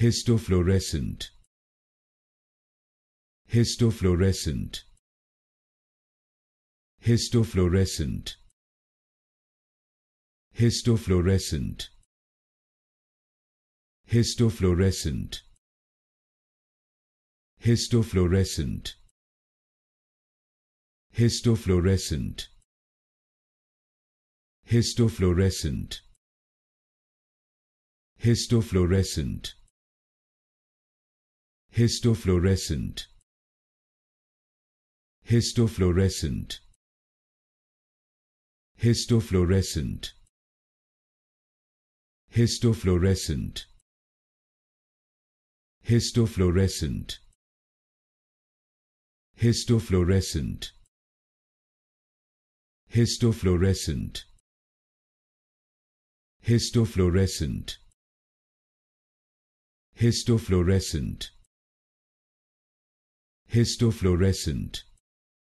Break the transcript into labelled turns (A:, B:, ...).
A: histofluorescent histofluorescent histofluorescent histofluorescent histofluorescent histofluorescent histofluorescent histofluorescent histofluorescent histofluorescent histofluorescent histofluorescent histofluorescent histofluorescent histofluorescent histofluorescent histofluorescent histofluorescent histofluorescent